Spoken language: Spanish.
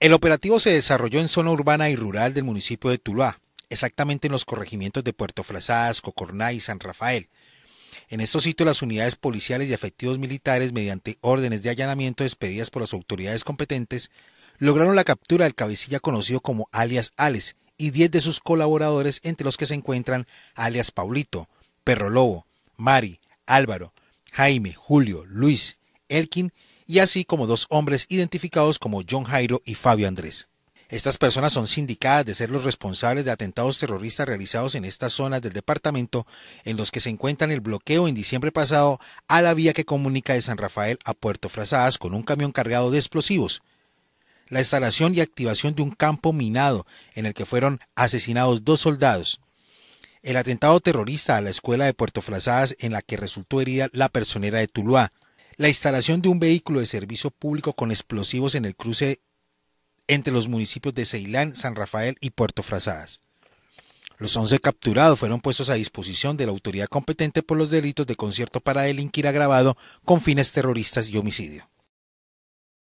El operativo se desarrolló en zona urbana y rural del municipio de Tuluá, exactamente en los corregimientos de Puerto Frazadas, Cocorná y San Rafael. En estos sitios las unidades policiales y efectivos militares, mediante órdenes de allanamiento despedidas por las autoridades competentes, lograron la captura del cabecilla conocido como alias Alex y 10 de sus colaboradores, entre los que se encuentran alias Paulito, Perro Lobo, Mari, Álvaro, Jaime, Julio, Luis, Elkin y así como dos hombres identificados como John Jairo y Fabio Andrés. Estas personas son sindicadas de ser los responsables de atentados terroristas realizados en estas zonas del departamento, en los que se encuentran el bloqueo en diciembre pasado a la vía que comunica de San Rafael a Puerto Frazadas con un camión cargado de explosivos, la instalación y activación de un campo minado en el que fueron asesinados dos soldados, el atentado terrorista a la escuela de Puerto Frazadas en la que resultó herida la personera de Tuluá, la instalación de un vehículo de servicio público con explosivos en el cruce entre los municipios de Ceilán, San Rafael y Puerto Frazadas. Los 11 capturados fueron puestos a disposición de la autoridad competente por los delitos de concierto para delinquir agravado con fines terroristas y homicidio.